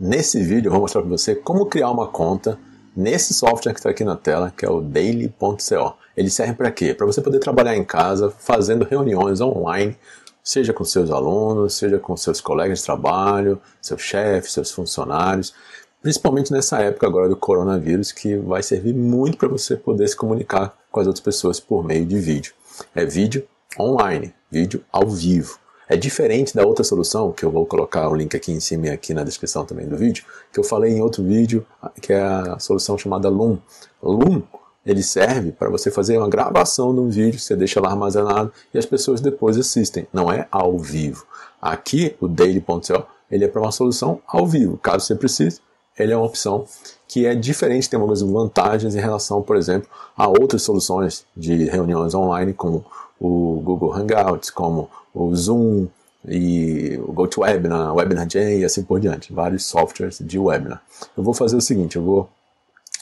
Nesse vídeo eu vou mostrar para você como criar uma conta nesse software que está aqui na tela, que é o Daily.co. Ele serve para quê? Para você poder trabalhar em casa, fazendo reuniões online, seja com seus alunos, seja com seus colegas de trabalho, seu chefe, seus funcionários, principalmente nessa época agora do coronavírus, que vai servir muito para você poder se comunicar com as outras pessoas por meio de vídeo. É vídeo online, vídeo ao vivo. É diferente da outra solução, que eu vou colocar o link aqui em cima e aqui na descrição também do vídeo, que eu falei em outro vídeo, que é a solução chamada Loom. Loom ele serve para você fazer uma gravação de um vídeo, você deixa lá armazenado e as pessoas depois assistem, não é ao vivo. Aqui, o daily.co, ele é para uma solução ao vivo, caso você precise, ele é uma opção que é diferente, tem algumas vantagens em relação, por exemplo, a outras soluções de reuniões online, como o Google Hangouts, como o Zoom e o GoToWebinar, Webinar Jam e assim por diante, vários softwares de webinar. Eu vou fazer o seguinte, eu vou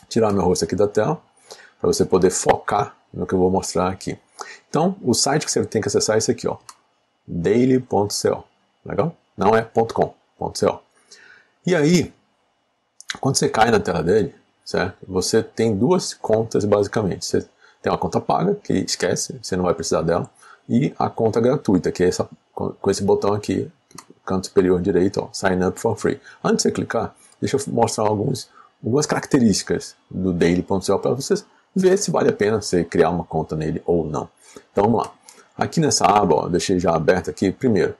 tirar meu rosto aqui da tela para você poder focar no que eu vou mostrar aqui. Então, o site que você tem que acessar é esse aqui, ó, daily.co, legal? Não é .com, E aí, quando você cai na tela dele, certo? Você tem duas contas basicamente. Você tem uma conta paga, que esquece, você não vai precisar dela, e a conta gratuita, que é essa, com esse botão aqui, canto superior direito, ó, Sign Up for Free. Antes de você clicar, deixa eu mostrar alguns, algumas características do Daily.co para vocês ver se vale a pena você criar uma conta nele ou não. Então vamos lá. Aqui nessa aba, ó, deixei já aberta aqui, primeiro,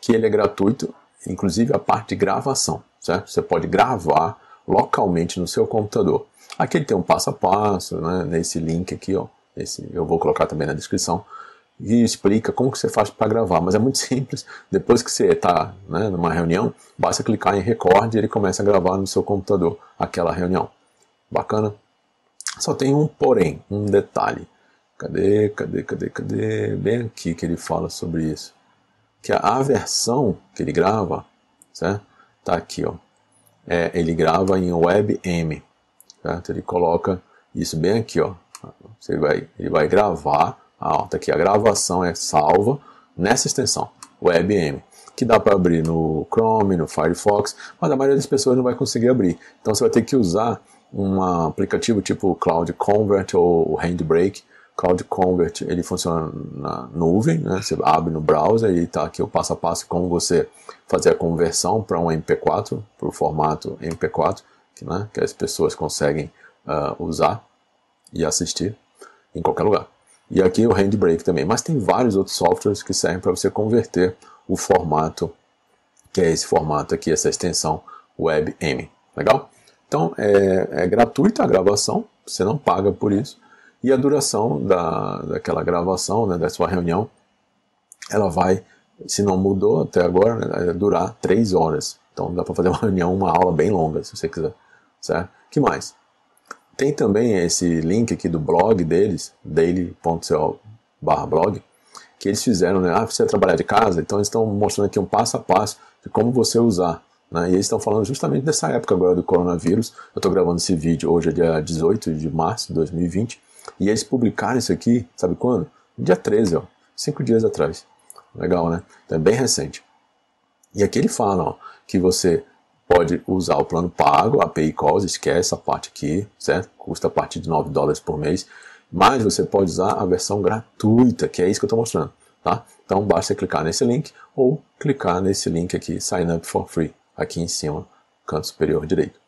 que ele é gratuito, inclusive a parte de gravação, certo? Você pode gravar localmente no seu computador. Aqui ele tem um passo a passo, né, nesse link aqui, ó, esse eu vou colocar também na descrição, e explica como que você faz para gravar, mas é muito simples. Depois que você está né, numa reunião, basta clicar em recorde e ele começa a gravar no seu computador aquela reunião. Bacana? Só tem um porém, um detalhe. Cadê, cadê, cadê, cadê? Bem aqui que ele fala sobre isso. Que a versão que ele grava, certo? Tá aqui, ó. É, ele grava em WebM. Tá? Então ele coloca isso bem aqui, ó. Você vai, ele vai gravar, ah, ó, tá aqui a gravação é salva nessa extensão, WebM, que dá para abrir no Chrome, no Firefox, mas a maioria das pessoas não vai conseguir abrir. Então você vai ter que usar um aplicativo tipo Cloud Convert ou Handbrake. Cloud Convert ele funciona na nuvem, né? você abre no browser e está aqui o passo a passo como você fazer a conversão para um MP4, para o formato MP4 né, que as pessoas conseguem uh, usar e assistir em qualquer lugar. E aqui o Handbrake também, mas tem vários outros softwares que servem para você converter o formato, que é esse formato aqui, essa extensão WebM. Legal? Então é, é gratuita a gravação, você não paga por isso, e a duração da, daquela gravação, né, da sua reunião, ela vai, se não mudou até agora, né, durar três horas. Então dá para fazer uma reunião, uma aula bem longa, se você quiser certo? que mais? Tem também esse link aqui do blog deles, daily.co/blog, que eles fizeram, né? Ah, você é trabalhar de casa, então eles estão mostrando aqui um passo a passo de como você usar. Né? E eles estão falando justamente dessa época agora do coronavírus. Eu estou gravando esse vídeo hoje, é dia 18 de março de 2020, e eles publicaram isso aqui, sabe quando? Dia 13, ó, cinco dias atrás. Legal, né? Então é bem recente. E aqui ele fala ó, que você pode usar o plano pago, API Calls, esquece essa parte aqui, certo? Custa a partir de 9 dólares por mês. Mas você pode usar a versão gratuita, que é isso que eu estou mostrando, tá? Então basta clicar nesse link ou clicar nesse link aqui, Sign Up for Free, aqui em cima, canto superior direito.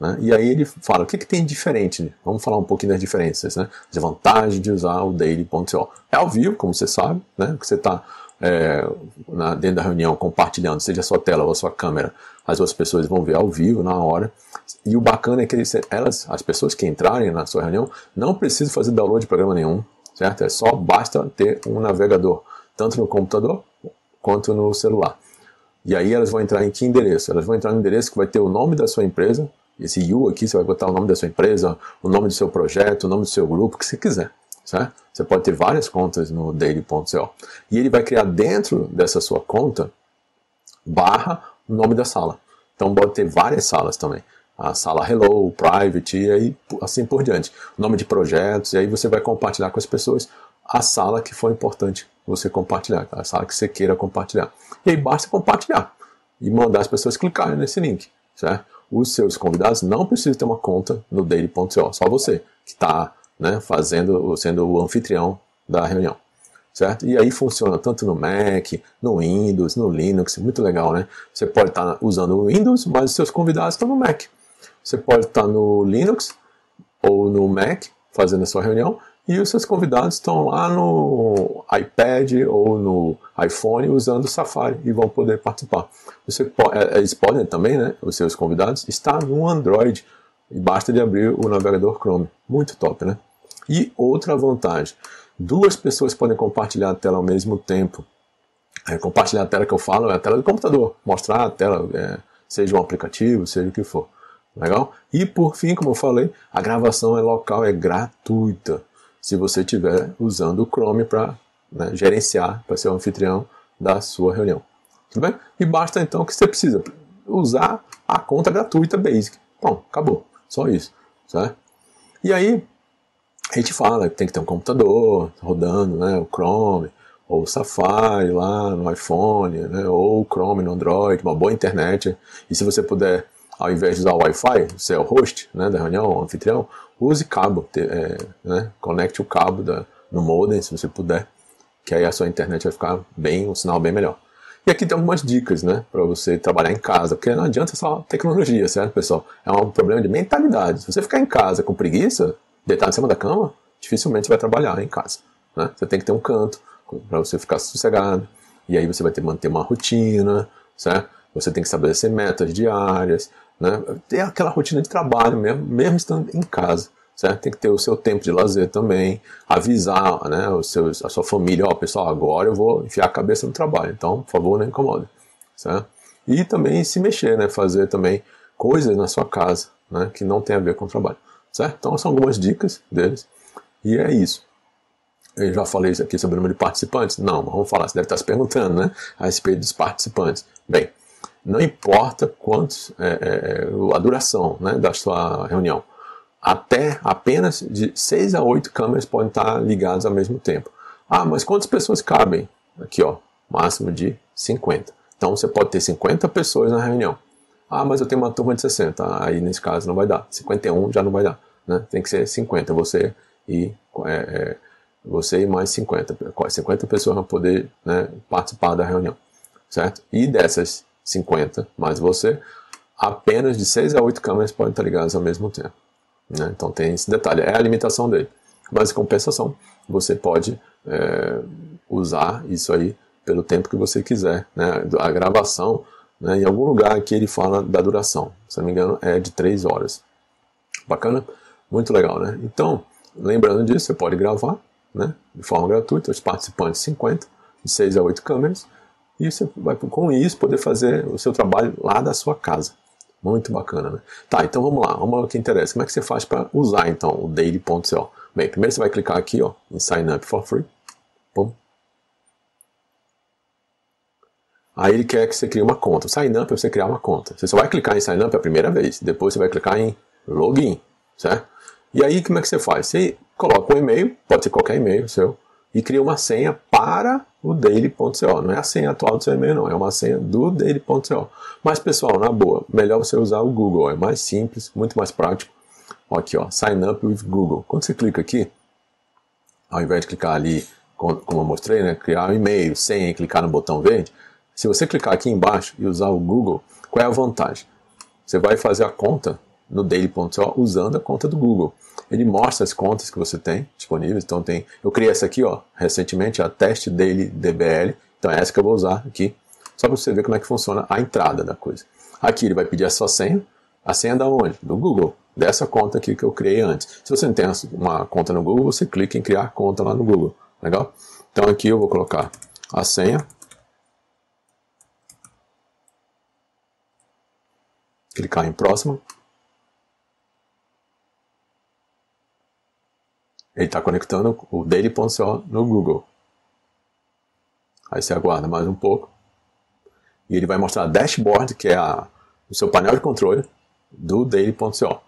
Né? E aí ele fala, o que, que tem de diferente? Né? Vamos falar um pouquinho das diferenças, né? As vantagem de usar o daily.co. É ao vivo, como você sabe, né? Que você está é, na, dentro da reunião compartilhando, seja a sua tela ou a sua câmera, as outras pessoas vão ver ao vivo na hora. E o bacana é que eles, elas, as pessoas que entrarem na sua reunião não precisam fazer download de programa nenhum, certo? É só basta ter um navegador, tanto no computador quanto no celular. E aí elas vão entrar em que endereço? Elas vão entrar no endereço que vai ter o nome da sua empresa, esse U aqui, você vai botar o nome da sua empresa, o nome do seu projeto, o nome do seu grupo, o que você quiser. Né? Você pode ter várias contas no daily.co. E ele vai criar dentro dessa sua conta barra o nome da sala. Então pode ter várias salas também. A sala Hello, Private e aí, assim por diante. Nome de projetos, e aí você vai compartilhar com as pessoas a sala que for importante você compartilhar, a sala que você queira compartilhar. E aí basta compartilhar e mandar as pessoas clicarem nesse link, certo? Os seus convidados não precisam ter uma conta no daily.co, só você que está né, fazendo, sendo o anfitrião da reunião. Certo? E aí funciona tanto no Mac, no Windows, no Linux, muito legal, né? Você pode estar tá usando o Windows, mas os seus convidados estão no Mac. Você pode estar tá no Linux ou no Mac fazendo a sua reunião e os seus convidados estão lá no iPad ou no iPhone usando o Safari e vão poder participar. Você, é, é, eles podem também, né, os seus convidados, estão no Android e basta de abrir o navegador Chrome. Muito top, né? E outra vantagem: duas pessoas podem compartilhar a tela ao mesmo tempo. É, compartilhar a tela que eu falo é a tela do computador, mostrar a tela, é, seja um aplicativo, seja o que for. Legal? E por fim, como eu falei, a gravação é local, é gratuita. Se você estiver usando o Chrome para né, gerenciar, para ser o anfitrião da sua reunião. Tudo bem? E basta então que você precisa usar a conta gratuita Basic. Bom, acabou. Só isso. Certo? E aí, a gente fala que tem que ter um computador rodando, né, o Chrome, ou o Safari lá no iPhone, né, ou o Chrome no Android, uma boa internet. E se você puder, ao invés de usar o Wi-Fi, você é o host né, da reunião, o anfitrião, use cabo, te, é, né, conecte o cabo da, no modem, se você puder, que aí a sua internet vai ficar bem, um sinal bem melhor. E aqui tem algumas dicas, né, para você trabalhar em casa, porque não adianta só tecnologia, certo, pessoal? É um problema de mentalidade. Se você ficar em casa com preguiça, deitar em cima da cama, dificilmente você vai trabalhar em casa. Né? Você tem que ter um canto para você ficar sossegado. E aí você vai ter manter uma rotina, certo? Você tem que estabelecer metas diárias, né? Ter aquela rotina de trabalho mesmo, mesmo estando em casa, certo? Tem que ter o seu tempo de lazer também, avisar, né, os seus, a sua família, ó, oh, pessoal, agora eu vou enfiar a cabeça no trabalho, então, por favor, não incomode, certo? E também se mexer, né, fazer também coisas na sua casa, né, que não tem a ver com o trabalho. Certo? Então são algumas dicas deles. E é isso. Eu já falei aqui sobre o número de participantes? Não, mas vamos falar, você deve estar se perguntando, né? A respeito dos participantes. Bem, não importa quantos, é, é, é a duração né, da sua reunião. Até apenas de 6 a 8 câmeras podem estar ligadas ao mesmo tempo. Ah, mas quantas pessoas cabem? Aqui, ó, máximo de 50. Então você pode ter 50 pessoas na reunião. Ah, mas eu tenho uma turma de 60, aí nesse caso não vai dar. 51 já não vai dar, né? Tem que ser 50, você e é, é, você e mais 50, 50 pessoas vão poder né, participar da reunião, certo? E dessas 50 mais você, apenas de 6 a 8 câmeras podem estar ligadas ao mesmo tempo. Né? Então tem esse detalhe, é a limitação dele. Mas em compensação, você pode é, usar isso aí pelo tempo que você quiser. Né? A gravação né? Em algum lugar aqui ele fala da duração, se não me engano é de 3 horas. Bacana? Muito legal, né? Então, lembrando disso, você pode gravar né? de forma gratuita, os participantes 50, de 6 a 8 câmeras, e você vai com isso poder fazer o seu trabalho lá da sua casa. Muito bacana, né? Tá, então vamos lá, vamos lá o que interessa. Como é que você faz para usar então o daily.co? Bem, primeiro você vai clicar aqui ó, em Sign Up for Free. Pum, Aí ele quer que você crie uma conta. O sign up é você criar uma conta. Você só vai clicar em sign up a primeira vez, depois você vai clicar em login, certo? E aí como é que você faz? Você coloca um e-mail, pode ser qualquer e-mail seu, e cria uma senha para o daily.co. Não é a senha atual do seu e-mail, não, é uma senha do daily.co. Mas pessoal, na boa, melhor você usar o Google, é mais simples, muito mais prático. Aqui, ó, sign up with Google. Quando você clica aqui, ao invés de clicar ali, como eu mostrei, né, criar um e-mail, senha e clicar no botão verde, se você clicar aqui embaixo e usar o Google, qual é a vantagem? Você vai fazer a conta no daily.co usando a conta do Google. Ele mostra as contas que você tem disponíveis. Então tem, eu criei essa aqui, ó, recentemente, a teste daily DBL. Então é essa que eu vou usar aqui, só para você ver como é que funciona a entrada da coisa. Aqui ele vai pedir a sua senha. A senha é da onde? Do Google, dessa conta aqui que eu criei antes. Se você não tem uma conta no Google, você clica em criar conta lá no Google. Legal? Então aqui eu vou colocar a senha clicar em próximo Ele está conectando o daily.co no Google. Aí você aguarda mais um pouco. E ele vai mostrar a dashboard, que é a, o seu painel de controle do daily.co.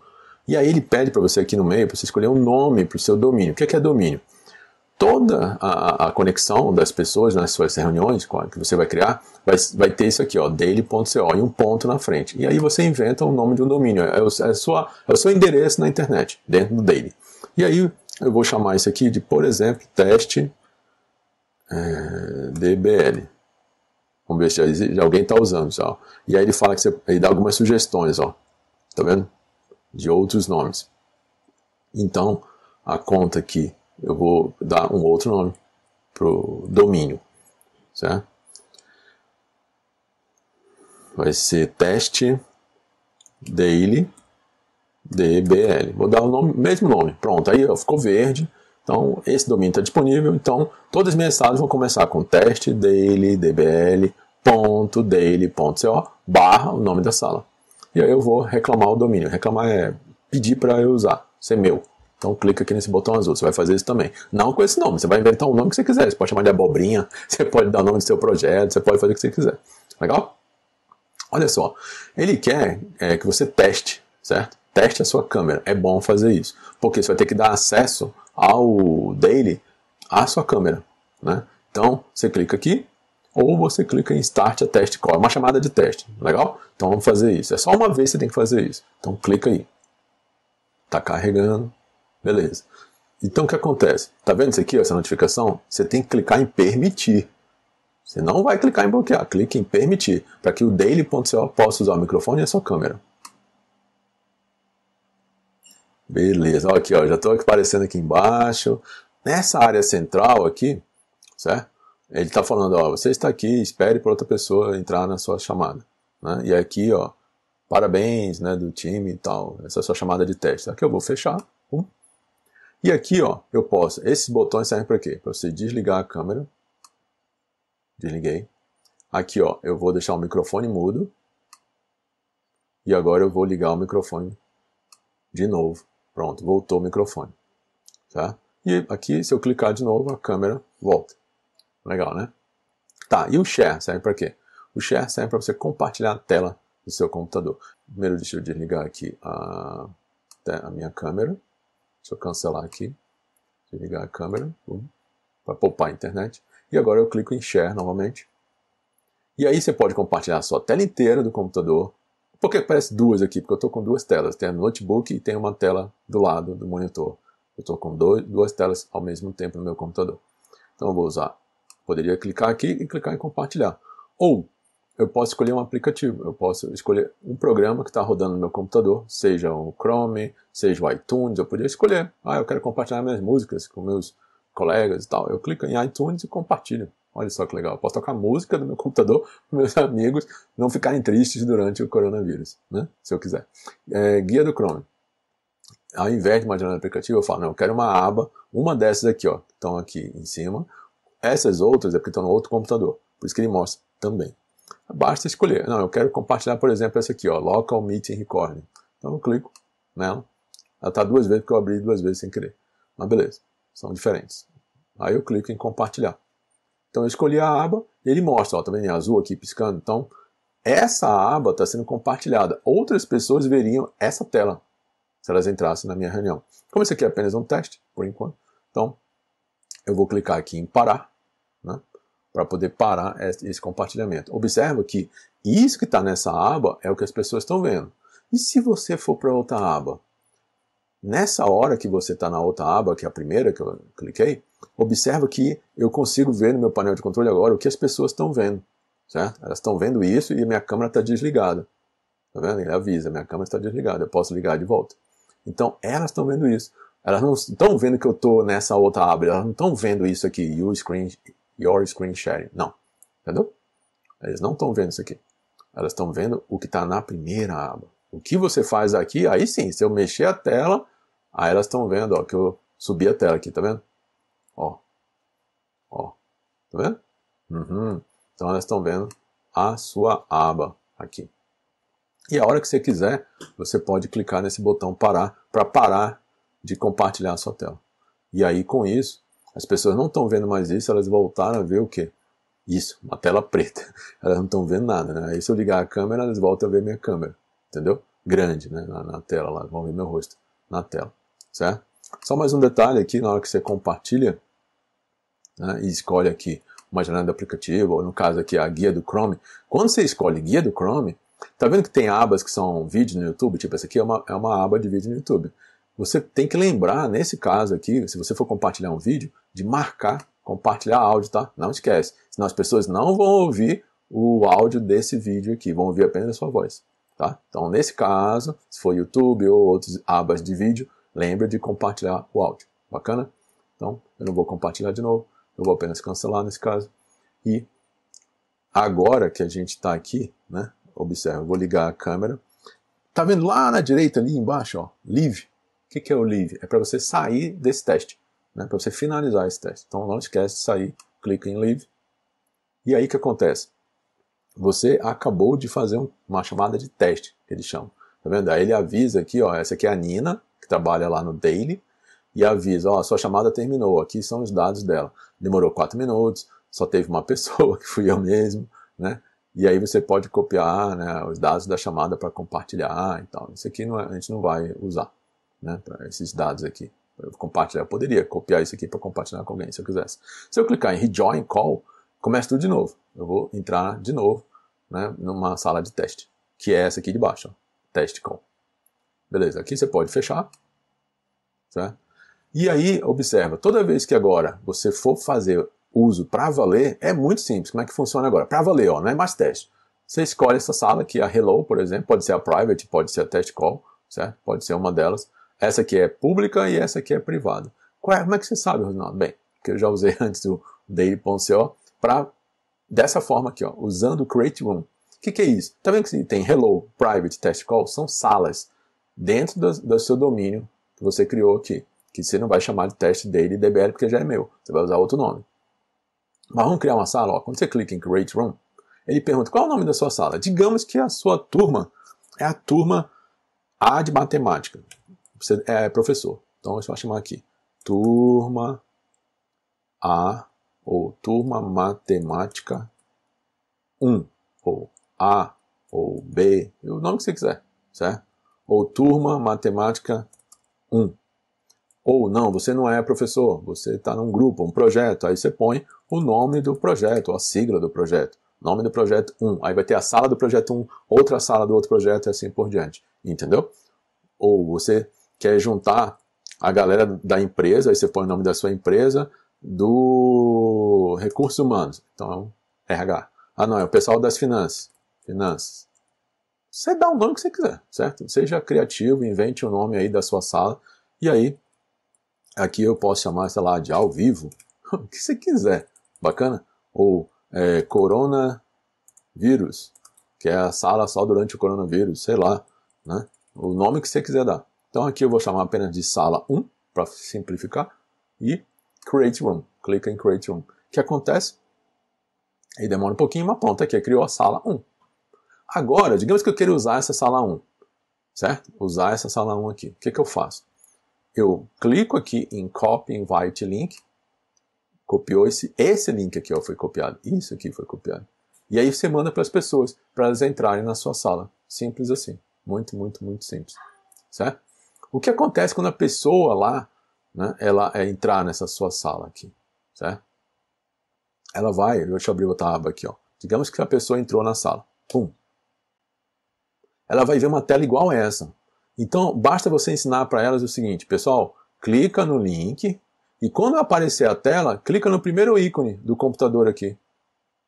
E aí ele pede para você aqui no meio, para você escolher um nome para o seu domínio. O que é, que é domínio? toda a, a, conexão das pessoas nas suas reuniões que você vai criar vai, vai ter isso aqui, ó, daily.co e um ponto na frente. E aí você inventa o um nome de um domínio, é o, é, sua, é o seu endereço na internet, dentro do daily. E aí eu vou chamar isso aqui de, por exemplo, teste é, DBL. Vamos ver se já, alguém está usando. Já. E aí ele fala que você, ele dá algumas sugestões, ó. Tá vendo? De outros nomes. Então, a conta aqui eu vou dar um outro nome para o domínio, certo? Vai ser teste daily dbl. Vou dar o nome, mesmo nome. Pronto, aí ficou verde. Então, esse domínio está disponível. Então, todas as minhas salas vão começar com teste daily dbl ponto barra o nome da sala. E aí eu vou reclamar o domínio. Reclamar é pedir para eu usar, ser meu. Então clica aqui nesse botão azul, você vai fazer isso também. Não com esse nome, você vai inventar o um nome que você quiser. Você pode chamar de abobrinha, você pode dar o nome do seu projeto, você pode fazer o que você quiser. Legal? Olha só, ele quer é, que você teste, certo? Teste a sua câmera. É bom fazer isso, porque você vai ter que dar acesso ao daily à sua câmera, né? Então você clica aqui, ou você clica em Start a Test Call, é uma chamada de teste, legal? Então vamos fazer isso. É só uma vez que você tem que fazer isso. Então clica aí. Tá carregando. Beleza. Então o que acontece? Tá vendo isso aqui, ó, essa notificação? Você tem que clicar em permitir. Você não vai clicar em bloquear, clique em permitir, para que o daily.co possa usar o microfone e a sua câmera. Beleza, ó, aqui, ó, já estou aparecendo aqui embaixo. Nessa área central aqui, certo? Ele está falando, ó, você está aqui, espere para outra pessoa entrar na sua chamada. Né? E aqui, ó, parabéns, né, do time e tal. Essa é a sua chamada de teste. Aqui eu vou fechar, Um e aqui, ó, eu posso. Esses botões servem para quê? Para você desligar a câmera. Desliguei. Aqui, ó, eu vou deixar o microfone mudo. E agora eu vou ligar o microfone de novo. Pronto, voltou o microfone. Tá? E aqui, se eu clicar de novo, a câmera volta. Legal, né? Tá, e o share serve para quê? O share serve para você compartilhar a tela do seu computador. Primeiro, deixa eu desligar aqui a, a minha câmera. Deixa eu cancelar aqui. Desligar a câmera. Para poupar a internet. E agora eu clico em Share novamente. E aí você pode compartilhar a sua tela inteira do computador. Por que aparece duas aqui? Porque eu estou com duas telas. Tem a notebook e tem uma tela do lado do monitor. Eu estou com dois, duas telas ao mesmo tempo no meu computador. Então eu vou usar. Poderia clicar aqui e clicar em compartilhar. Ou eu posso escolher um aplicativo, eu posso escolher um programa que está rodando no meu computador, seja o Chrome, seja o iTunes, eu podia escolher. Ah, eu quero compartilhar minhas músicas com meus colegas e tal. Eu clico em iTunes e compartilho. Olha só que legal, eu posso tocar música do meu computador para meus amigos não ficarem tristes durante o coronavírus, né? Se eu quiser. É, guia do Chrome. Ao invés de uma janela aplicativo, eu falo, não, eu quero uma aba, uma dessas aqui, ó, estão aqui em cima. Essas outras é porque estão no outro computador, por isso que ele mostra também. Basta escolher. Não, eu quero compartilhar, por exemplo, essa aqui, ó, Local Meeting Recording. Então eu clico nela. Ela está duas vezes porque eu abri duas vezes sem querer. Mas beleza, são diferentes. Aí eu clico em compartilhar. Então eu escolhi a aba e ele mostra, ó, tá vendo em é azul aqui piscando? Então essa aba está sendo compartilhada. Outras pessoas veriam essa tela se elas entrassem na minha reunião. Como isso aqui é apenas um teste, por enquanto, então eu vou clicar aqui em parar, né? para poder parar esse compartilhamento. Observa que isso que está nessa aba é o que as pessoas estão vendo. E se você for para outra aba? Nessa hora que você está na outra aba, que é a primeira que eu cliquei, observa que eu consigo ver no meu painel de controle agora o que as pessoas estão vendo. Certo? Elas estão vendo isso e minha câmera está desligada. Está vendo? Ele avisa, minha câmera está desligada, eu posso ligar de volta. Então, elas estão vendo isso. Elas não estão vendo que eu estou nessa outra aba, elas não estão vendo isso aqui, o screen your screen sharing. Não. Entendeu? Eles não estão vendo isso aqui. Elas estão vendo o que está na primeira aba. O que você faz aqui, aí sim, se eu mexer a tela, aí elas estão vendo, ó, que eu subi a tela aqui, tá vendo? Ó. Ó. Tá vendo? Uhum. Então elas estão vendo a sua aba aqui. E a hora que você quiser, você pode clicar nesse botão parar para parar de compartilhar a sua tela. E aí com isso, as pessoas não estão vendo mais isso, elas voltaram a ver o quê? Isso, uma tela preta. Elas não estão vendo nada, né? Aí se eu ligar a câmera, elas voltam a ver minha câmera, entendeu? Grande, né? Na, na tela lá, vão ver meu rosto na tela, certo? Só mais um detalhe aqui, na hora que você compartilha né, e escolhe aqui uma janela do aplicativo, ou no caso aqui a guia do Chrome, quando você escolhe guia do Chrome, tá vendo que tem abas que são vídeo no YouTube? Tipo, essa aqui é uma, é uma aba de vídeo no YouTube. Você tem que lembrar, nesse caso aqui, se você for compartilhar um vídeo, de marcar compartilhar áudio, tá? Não esquece. Senão as pessoas não vão ouvir o áudio desse vídeo aqui, vão ouvir apenas a sua voz, tá? Então, nesse caso, se for YouTube ou outras abas de vídeo, lembra de compartilhar o áudio. Bacana? Então, eu não vou compartilhar de novo, eu vou apenas cancelar nesse caso. E agora que a gente está aqui, né? Observe, eu vou ligar a câmera. Tá vendo lá na direita ali embaixo, ó, live que, que é o leave? É para você sair desse teste, né? para você finalizar esse teste. Então não esquece de sair, clica em leave. E aí o que acontece? Você acabou de fazer uma chamada de teste, eles chamam. Tá vendo? Aí ele avisa aqui, ó, essa aqui é a Nina, que trabalha lá no Daily, e avisa, ó, sua chamada terminou, aqui são os dados dela. Demorou 4 minutos, só teve uma pessoa, que fui eu mesmo, né? E aí você pode copiar né, os dados da chamada para compartilhar e tal. Isso aqui não é, a gente não vai usar né, para esses dados aqui. Eu compartilhar, eu poderia copiar isso aqui para compartilhar com alguém, se eu quisesse. Se eu clicar em Rejoin Call, começa tudo de novo. Eu vou entrar de novo né, numa sala de teste, que é essa aqui de baixo, ó, Test Call. Beleza, aqui você pode fechar, certo? E aí, observa, toda vez que agora você for fazer uso para valer, é muito simples. Como é que funciona agora? Para valer, ó, não é mais teste. Você escolhe essa sala, que é a Hello, por exemplo, pode ser a Private, pode ser a Test Call, certo? Pode ser uma delas. Essa aqui é pública e essa aqui é privada. É, como é que você sabe, Ronaldo? Bem, que eu já usei antes do daily.co para dessa forma aqui, ó, usando o create room. O que, que é isso? Também tá vendo que tem hello, private, test call? São salas dentro do, do seu domínio que você criou aqui. Que você não vai chamar de teste daily DBL porque já é meu. Você vai usar outro nome. Mas vamos criar uma sala. Ó. Quando você clica em create room, ele pergunta qual é o nome da sua sala. Digamos que é a sua turma é a turma A de matemática. Você é professor. Então você só chamar aqui. Turma A ou turma matemática 1 ou A ou B, o nome que você quiser, certo? Ou turma matemática 1. Ou não, você não é professor, você está num grupo, um projeto, aí você põe o nome do projeto, a sigla do projeto, nome do projeto 1, aí vai ter a sala do projeto 1, outra sala do outro projeto e assim por diante, entendeu? Ou você que é juntar a galera da empresa, aí você põe o nome da sua empresa, do recursos humanos. Então, é RH. Ah, não, é o pessoal das finanças. Finanças. Você dá o um nome que você quiser, certo? Seja criativo, invente o um nome aí da sua sala. E aí, aqui eu posso chamar, sei lá, de ao vivo, o que você quiser. Bacana? Ou é, coronavírus, que é a sala só durante o coronavírus, sei lá, né? O nome que você quiser dar. Então aqui eu vou chamar apenas de sala 1, para simplificar, e create room, clica em create room. O que acontece? Aí demora um pouquinho, mas ponta aqui criou a sala 1. Agora, digamos que eu queira usar essa sala 1, certo? Usar essa sala 1 aqui. O que, que eu faço? Eu clico aqui em copy invite link, copiou esse, esse link aqui ó, foi copiado, isso aqui foi copiado. E aí você manda para as pessoas, para elas entrarem na sua sala. Simples assim. Muito, muito, muito simples. Certo? O que acontece quando a pessoa lá, né, ela é entrar nessa sua sala aqui, certo? Ela vai, deixa eu abrir outra aba aqui, ó. Digamos que a pessoa entrou na sala, pum. Ela vai ver uma tela igual a essa. Então, basta você ensinar para elas o seguinte, pessoal, clica no link e quando aparecer a tela, clica no primeiro ícone do computador aqui.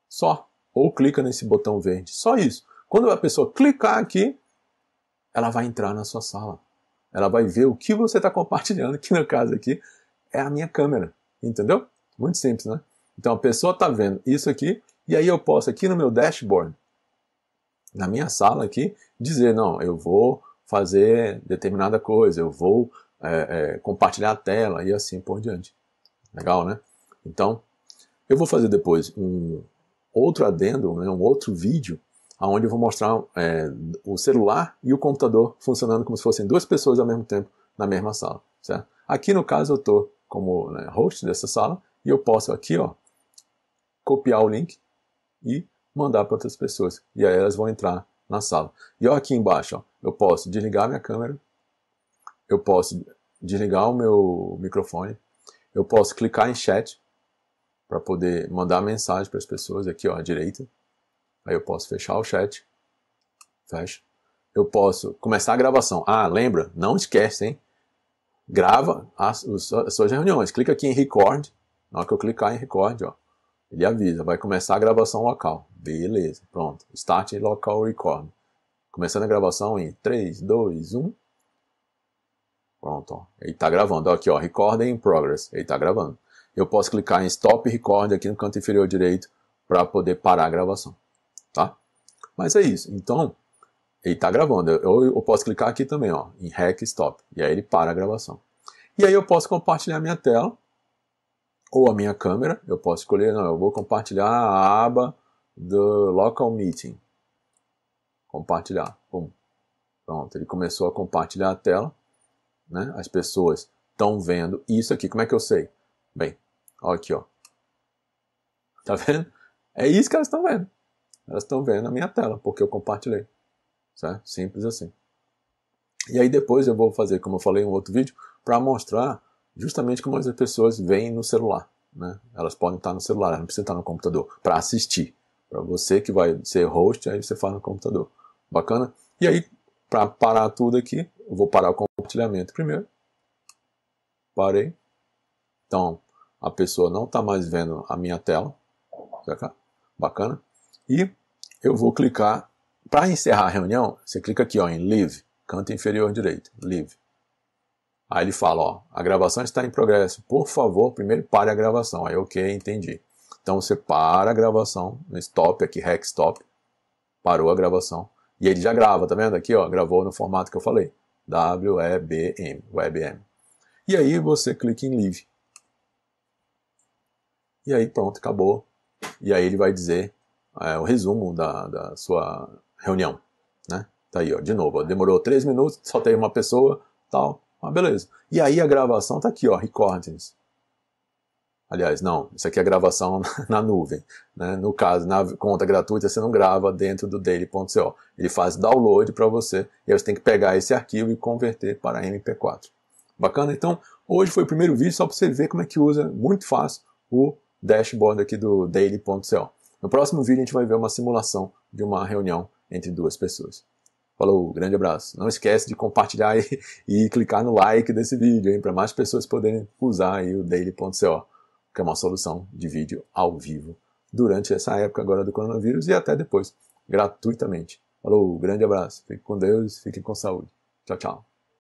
Só. Ou clica nesse botão verde. Só isso. Quando a pessoa clicar aqui, ela vai entrar na sua sala. Ela vai ver o que você está compartilhando, que no caso aqui é a minha câmera. Entendeu? Muito simples, né? Então a pessoa está vendo isso aqui, e aí eu posso aqui no meu dashboard, na minha sala aqui, dizer, não, eu vou fazer determinada coisa, eu vou é, é, compartilhar a tela e assim por diante. Legal, né? Então, eu vou fazer depois um outro adendo, né, um outro vídeo onde eu vou mostrar é, o celular e o computador funcionando como se fossem duas pessoas ao mesmo tempo na mesma sala, certo? Aqui no caso eu estou como né, host dessa sala e eu posso aqui ó, copiar o link e mandar para outras pessoas. E aí elas vão entrar na sala. E ó, aqui embaixo ó, eu posso desligar minha câmera, eu posso desligar o meu microfone, eu posso clicar em chat para poder mandar mensagem para as pessoas aqui ó, à direita, Aí eu posso fechar o chat. Fecha. Eu posso começar a gravação. Ah, lembra? Não esquece, hein? Grava as, as suas reuniões. Clica aqui em record. Na hora que eu clicar em record, ó, ele avisa. Vai começar a gravação local. Beleza, pronto. Start local record. Começando a gravação em 3, 2, 1. Pronto, ó. Ele está gravando. Aqui, ó, record in progress. Ele está gravando. Eu posso clicar em stop record aqui no canto inferior direito para poder parar a gravação tá? Mas é isso. Então, ele está gravando. Eu, eu, posso clicar aqui também, ó, em Rec Stop. E aí ele para a gravação. E aí eu posso compartilhar minha tela ou a minha câmera. Eu posso escolher, não, eu vou compartilhar a aba do Local Meeting. Compartilhar. Pum. Pronto, ele começou a compartilhar a tela. Né? As pessoas estão vendo isso aqui. Como é que eu sei? Bem, ó aqui, ó. Tá vendo? É isso que elas estão vendo elas estão vendo a minha tela, porque eu compartilhei. Certo? Simples assim. E aí depois eu vou fazer, como eu falei em um outro vídeo, para mostrar justamente como as pessoas veem no celular. Né? Elas podem estar no celular, elas não precisam estar no computador para assistir. Para você que vai ser host, aí você faz no computador. Bacana? E aí, para parar tudo aqui, eu vou parar o compartilhamento primeiro. Parei. Então, a pessoa não está mais vendo a minha tela. Bacana? E eu vou clicar, para encerrar a reunião, você clica aqui ó, em Leave, canto inferior direito, Leave. Aí ele fala, ó, a gravação está em progresso, por favor, primeiro pare a gravação. Aí, ok, entendi. Então você para a gravação, no stop aqui, rec stop, parou a gravação. E ele já grava, tá vendo aqui, ó, gravou no formato que eu falei, WEBM, WebM. E aí você clica em Leave. E aí pronto, acabou. E aí ele vai dizer é, o resumo da, da sua reunião, né? Tá aí, ó, de novo, ó, demorou três minutos, só tem uma pessoa, tal, ah, beleza. E aí a gravação tá aqui, ó, recordings. Aliás, não, isso aqui é gravação na nuvem. Né? No caso, na conta gratuita, você não grava dentro do daily.co. Ele faz download para você e aí você tem que pegar esse arquivo e converter para MP4. Bacana? Então, hoje foi o primeiro vídeo só para você ver como é que usa, muito fácil, o dashboard aqui do daily.co. No próximo vídeo a gente vai ver uma simulação de uma reunião entre duas pessoas. Falou, grande abraço. Não esquece de compartilhar e, e clicar no like desse vídeo, para mais pessoas poderem usar aí o daily.co, que é uma solução de vídeo ao vivo durante essa época agora do coronavírus e até depois, gratuitamente. Falou, grande abraço. Fique com Deus, fique com saúde. Tchau, tchau.